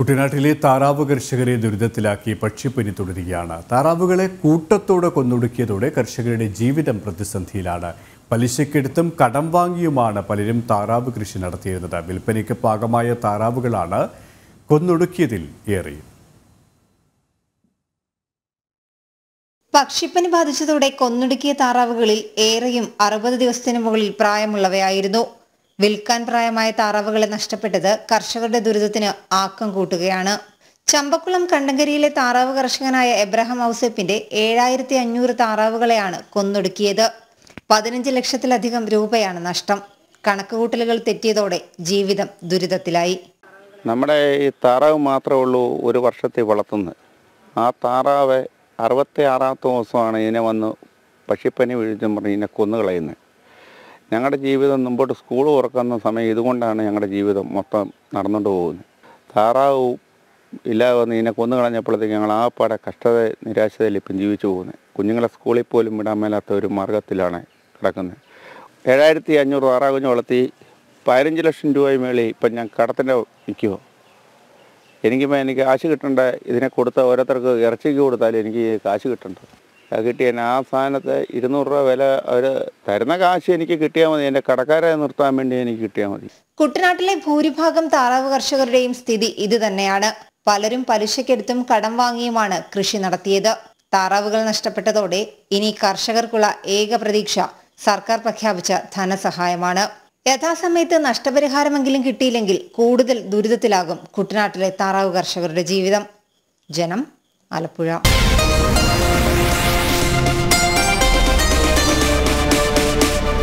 കുട്ടനാട്ടിലെ താറാവ് കർഷകരെ ദുരിതത്തിലാക്കി പക്ഷിപ്പനി തുടരുകയാണ് താറാവുകളെ കൂട്ടത്തോടെ കൊന്നൊടുക്കിയതോടെ കർഷകരുടെ ജീവിതം പ്രതിസന്ധിയിലാണ് പലിശക്കെടുത്തും കടം വാങ്ങിയുമാണ് പലരും താറാവ് കൃഷി നടത്തിയിരുന്നത് വിൽപ്പനയ്ക്ക് പാകമായ താറാവുകളാണ് കൊന്നൊടുക്കിയതിൽ ഏറെ പക്ഷിപ്പനി ബാധിച്ചതോടെ കൊന്നൊടുക്കിയ താറാവുകളിൽ ഏറെയും അറുപത് ദിവസത്തിന് മുകളിൽ പ്രായമുള്ളവയായിരുന്നു വിൽക്കാൻ പ്രായമായ താറാവുകളെ നഷ്ടപ്പെട്ടത് കർഷകരുടെ ദുരിതത്തിന് ആക്കം കൂട്ടുകയാണ് ചമ്പക്കുളം കണ്ടങ്കരിയിലെ താറാവ് കർഷകനായ എബ്രഹാം ഔസേപ്പിന്റെ ഏഴായിരത്തി അഞ്ഞൂറ് താറാവുകളെയാണ് കൊന്നൊടുക്കിയത് പതിനഞ്ച് ലക്ഷത്തിലധികം രൂപയാണ് നഷ്ടം കണക്കുകൂട്ടലുകൾ തെറ്റിയതോടെ ജീവിതം ദുരിതത്തിലായി നമ്മുടെ ഈ താറാവ് മാത്രമേ ഉള്ളൂ ഒരു വർഷത്തെ വളർത്തുന്നത് ആ താറാവ് അറുപത്തി ആറാമത്തെ ദിവസമാണ് ഇതിനെ വന്ന് പക്ഷിപ്പനി വീഴ്ച പറഞ്ഞ് ഇതിനെ കൊന്നു ഞങ്ങളുടെ ജീവിതം മുമ്പോട്ട് സ്കൂൾ തുറക്കുന്ന സമയം ഇതുകൊണ്ടാണ് ഞങ്ങളുടെ ജീവിതം മൊത്തം നടന്നുകൊണ്ട് പോകുന്നത് താറാവ് ഇല്ലാതെ വന്ന് ഇതിനെ കൊന്നു കളഞ്ഞപ്പോഴത്തേക്ക് ഞങ്ങൾ ആ പാടെ കഷ്ടത നിരാശതയിൽ ഇപ്പം ജീവിച്ചു പോകുന്നത് കുഞ്ഞുങ്ങളെ സ്കൂളിൽ പോലും വിടാൻ മേലാത്ത ഒരു മാർഗത്തിലാണ് കിടക്കുന്നത് ഏഴായിരത്തി അഞ്ഞൂറ് ആറാ കുഞ്ഞു വളർത്തി പതിനഞ്ച് ലക്ഷം രൂപയും മേളി ഇപ്പം ഞാൻ കടത്തിൻ്റെ നിൽക്കുമോ എനിക്ക് എനിക്ക് കാശ് കിട്ടണ്ട ഇതിനെ കൊടുത്ത ഓരോരുത്തർക്ക് ഇറച്ചിക്ക് കൊടുത്താലും എനിക്ക് കാശ് കിട്ടണ്ട കിട്ടിയ ആ സാധനത്തെ ഇരുന്നൂറ് രൂപ വില അവർ തരുന്ന കാശ് എനിക്ക് കിട്ടിയാൽ മതി എൻ്റെ കടക്കാരെ നിർത്താൻ വേണ്ടി എനിക്ക് കിട്ടിയാൽ മതി കുട്ടനാട്ടിലെ ഭൂരിഭാഗം താറാവ് കർഷകരുടെയും സ്ഥിതി ഇതുതന്നെയാണ് പലരും പലിശക്കെടുത്തും കടം വാങ്ങിയുമാണ് കൃഷി നടത്തിയത് താറാവുകൾ നഷ്ടപ്പെട്ടതോടെ ഇനി കർഷകർക്കുള്ള ഏക പ്രതീക്ഷ സർക്കാർ പ്രഖ്യാപിച്ച ധനസഹായമാണ് യഥാസമയത്ത് നഷ്ടപരിഹാരമെങ്കിലും കിട്ടിയില്ലെങ്കിൽ കൂടുതൽ ദുരിതത്തിലാകും കുട്ടനാട്ടിലെ താറാവ് കർഷകരുടെ ജീവിതം ജനം ആലപ്പുഴ